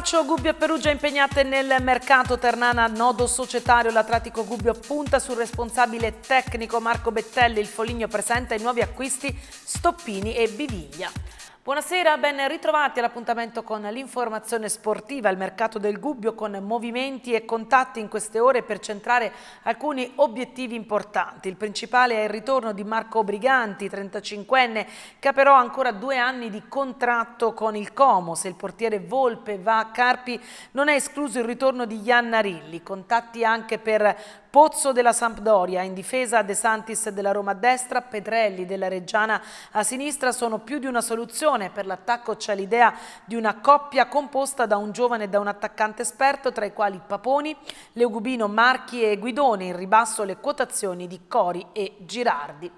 calcio, Gubbio e Perugia impegnate nel mercato Ternana, nodo societario, l'Atletico Gubbio punta sul responsabile tecnico Marco Bettelli, il Foligno presenta i nuovi acquisti Stoppini e Biviglia. Buonasera, ben ritrovati all'appuntamento con l'informazione sportiva, il mercato del Gubbio con movimenti e contatti in queste ore per centrare alcuni obiettivi importanti. Il principale è il ritorno di Marco Briganti, 35enne, che ha però ancora due anni di contratto con il Como. Se il portiere Volpe va a Carpi non è escluso il ritorno di Iannarilli. Contatti anche per Pozzo della Sampdoria in difesa, De Santis della Roma a destra, Petrelli della Reggiana a sinistra sono più di una soluzione. Per l'attacco c'è l'idea di una coppia composta da un giovane e da un attaccante esperto, tra i quali Paponi, Leugubino, Marchi e Guidone, in ribasso le quotazioni di Cori e Girardi.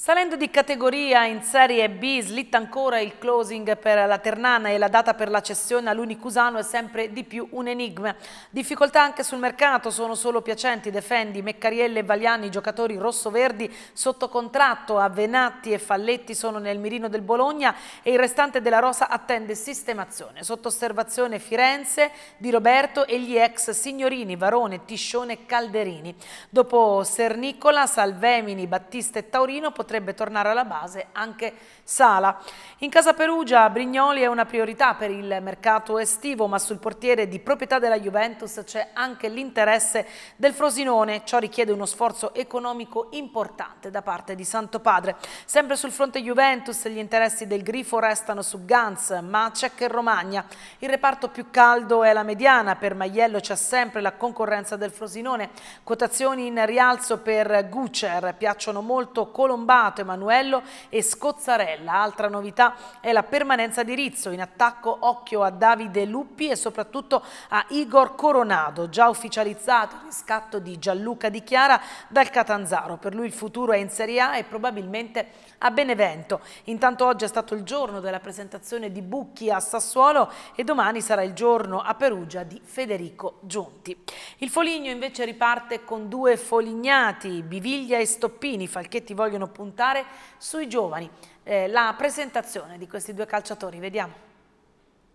Salendo di categoria in Serie B, slitta ancora il closing per la Ternana e la data per la cessione all'Unicusano è sempre di più un enigma. Difficoltà anche sul mercato, sono solo Piacenti, Defendi, Meccarielle e Valiani, giocatori rosso-verdi sotto contratto, Avenatti e Falletti sono nel mirino del Bologna e il restante della rosa attende sistemazione. Sotto osservazione Firenze, Di Roberto e gli ex signorini Varone, Tiscione e Calderini. Dopo Sernicola, Salvemini, Battista e Taurino potranno potrebbe tornare alla base anche Sala. In casa Perugia Brignoli è una priorità per il mercato estivo, ma sul portiere di proprietà della Juventus c'è anche l'interesse del Frosinone. Ciò richiede uno sforzo economico importante da parte di Santo Padre. Sempre sul fronte Juventus gli interessi del Grifo restano su Gans, ma Macek e Romagna. Il reparto più caldo è la mediana, per Maiello c'è sempre la concorrenza del Frosinone. Quotazioni in rialzo per Gucer, piacciono molto Colombani Donato, Emanuello e Scozzarella. Altra novità è la permanenza di Rizzo, in attacco occhio a Davide Luppi e soprattutto a Igor Coronado, già ufficializzato il riscatto di Gianluca Di Chiara dal Catanzaro. Per lui il futuro è in Serie A e probabilmente a Benevento. Intanto oggi è stato il giorno della presentazione di Bucchi a Sassuolo e domani sarà il giorno a Perugia di Federico Giunti. Il Foligno invece riparte con due folignati, Biviglia e Stoppini. I Falchetti vogliono puntare puntare sui giovani. Eh, la presentazione di questi due calciatori, vediamo.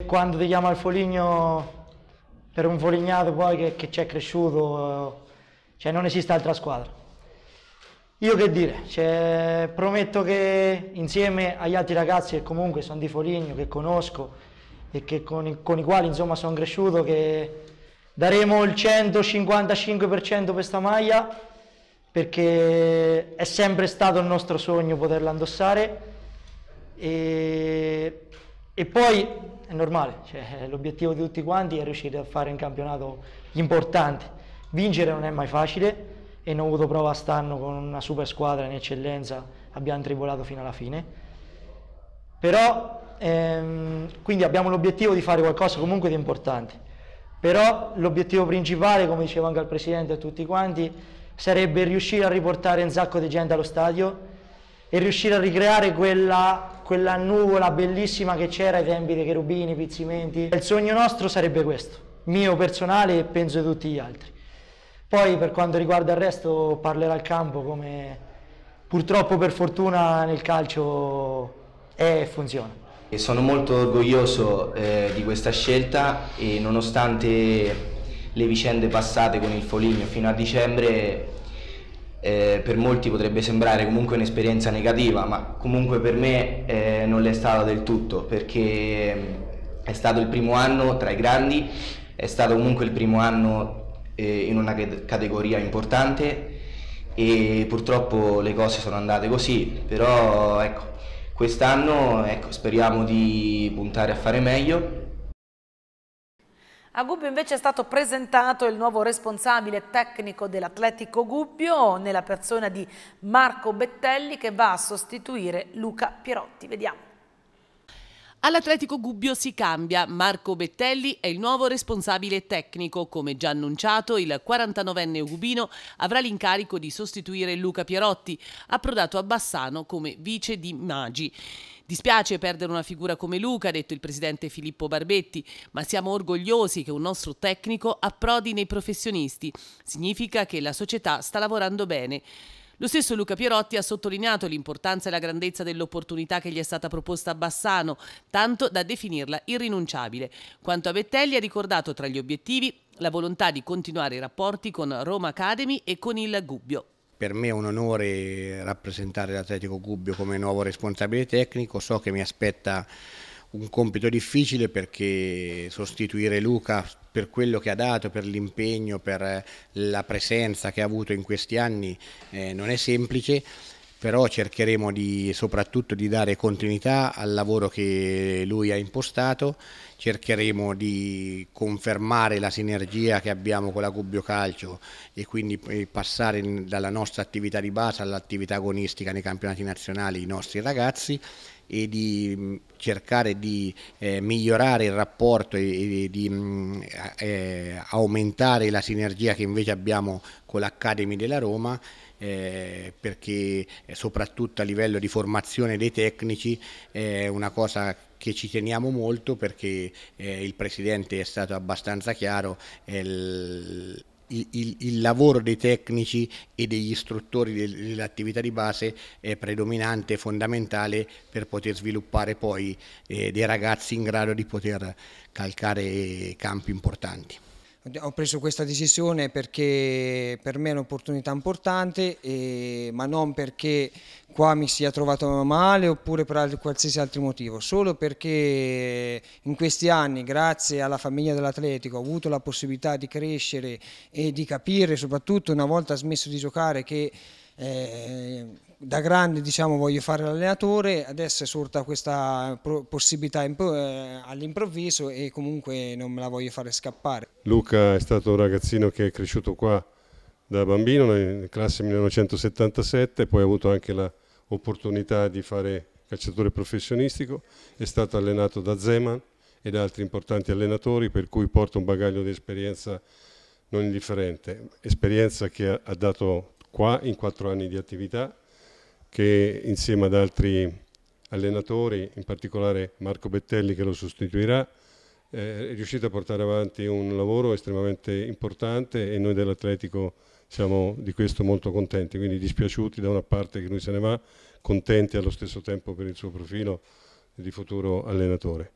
Quando ti chiama il Foligno per un Folignato poi che, che ci è cresciuto, cioè non esiste altra squadra. Io che dire, cioè, prometto che insieme agli altri ragazzi che comunque sono di Foligno, che conosco e che con, i, con i quali insomma sono cresciuto, che daremo il 155% per questa maglia perché è sempre stato il nostro sogno poterla indossare e, e poi è normale, cioè, l'obiettivo di tutti quanti è riuscire a fare un campionato importante. Vincere non è mai facile e non ho avuto prova stanno con una super squadra in eccellenza, abbiamo tribolato fino alla fine. Però ehm, quindi abbiamo l'obiettivo di fare qualcosa comunque di importante. Però l'obiettivo principale, come diceva anche il Presidente e tutti quanti, sarebbe riuscire a riportare un sacco di gente allo stadio e riuscire a ricreare quella, quella nuvola bellissima che c'era ai tempi dei cherubini, pizzimenti. Il sogno nostro sarebbe questo, mio personale e penso di tutti gli altri. Poi per quanto riguarda il resto parlerà il campo come purtroppo per fortuna nel calcio è e funziona. Sono molto orgoglioso eh, di questa scelta e nonostante le vicende passate con il Foligno fino a dicembre eh, per molti potrebbe sembrare comunque un'esperienza negativa, ma comunque per me eh, non l'è stata del tutto, perché mm, è stato il primo anno tra i grandi, è stato comunque il primo anno eh, in una categoria importante e purtroppo le cose sono andate così, però ecco, quest'anno ecco, speriamo di puntare a fare meglio a Gubbio invece è stato presentato il nuovo responsabile tecnico dell'Atletico Gubbio nella persona di Marco Bettelli che va a sostituire Luca Pierotti. Vediamo. All'Atletico Gubbio si cambia, Marco Bettelli è il nuovo responsabile tecnico. Come già annunciato, il 49enne Ugubino avrà l'incarico di sostituire Luca Pierotti, approdato a Bassano come vice di Magi. Dispiace perdere una figura come Luca, ha detto il presidente Filippo Barbetti, ma siamo orgogliosi che un nostro tecnico approdi nei professionisti. Significa che la società sta lavorando bene. Lo stesso Luca Pierotti ha sottolineato l'importanza e la grandezza dell'opportunità che gli è stata proposta a Bassano, tanto da definirla irrinunciabile. Quanto a Bettelli ha ricordato tra gli obiettivi la volontà di continuare i rapporti con Roma Academy e con il Gubbio. Per me è un onore rappresentare l'Atletico Gubbio come nuovo responsabile tecnico, so che mi aspetta un compito difficile perché sostituire Luca per quello che ha dato, per l'impegno, per eh, la presenza che ha avuto in questi anni eh, non è semplice, però cercheremo di, soprattutto di dare continuità al lavoro che lui ha impostato, cercheremo di confermare la sinergia che abbiamo con la Gubbio Calcio e quindi eh, passare dalla nostra attività di base all'attività agonistica nei campionati nazionali i nostri ragazzi e di mm, cercare di eh, migliorare il rapporto e, e di mh, mm, eh, aumentare la sinergia che invece abbiamo con l'Academy della Roma eh, perché eh, soprattutto a livello di formazione dei tecnici è una cosa che ci teniamo molto perché eh, il Presidente è stato abbastanza chiaro il, il, lavoro dei tecnici e degli istruttori del, dell'attività di base è predominante, fondamentale per poter sviluppare poi eh, dei ragazzi in grado di poter calcare campi importanti ho preso questa decisione perché per me è un'opportunità importante, e, ma non perché qua mi sia trovato male oppure per qualsiasi altro motivo, solo perché in questi anni, grazie alla famiglia dell'Atletico, ho avuto la possibilità di crescere e di capire, soprattutto una volta smesso di giocare, che eh, da grande diciamo, voglio fare l'allenatore, adesso è sorta questa possibilità eh, all'improvviso e comunque non me la voglio fare scappare. Luca è stato un ragazzino che è cresciuto qua da bambino, nella classe 1977, poi ha avuto anche l'opportunità di fare calciatore professionistico, è stato allenato da Zeman e da altri importanti allenatori per cui porta un bagaglio di esperienza non indifferente, esperienza che ha dato qua in quattro anni di attività che insieme ad altri allenatori, in particolare Marco Bettelli che lo sostituirà, eh, è riuscito a portare avanti un lavoro estremamente importante e noi dell'Atletico siamo di questo molto contenti, quindi dispiaciuti da una parte che lui se ne va, contenti allo stesso tempo per il suo profilo di futuro allenatore.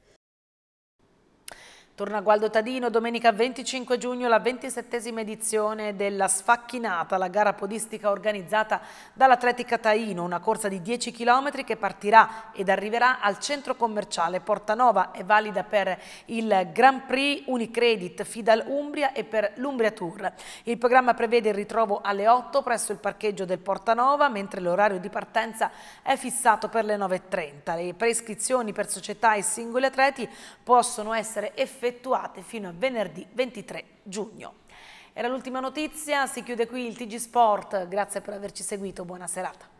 Torna Gualdo Tadino, domenica 25 giugno la 27esima edizione della Sfacchinata, la gara podistica organizzata dall'Atletica Taino, una corsa di 10 km che partirà ed arriverà al centro commerciale Portanova, è valida per il Grand Prix Unicredit Fidal Umbria e per l'Umbria Tour. Il programma prevede il ritrovo alle 8 presso il parcheggio del Portanova, mentre l'orario di partenza è fissato per le 9.30. Le prescrizioni per società e singoli atleti possono essere effettuate effettuate fino a venerdì 23 giugno. Era l'ultima notizia, si chiude qui il TG Sport, grazie per averci seguito, buona serata.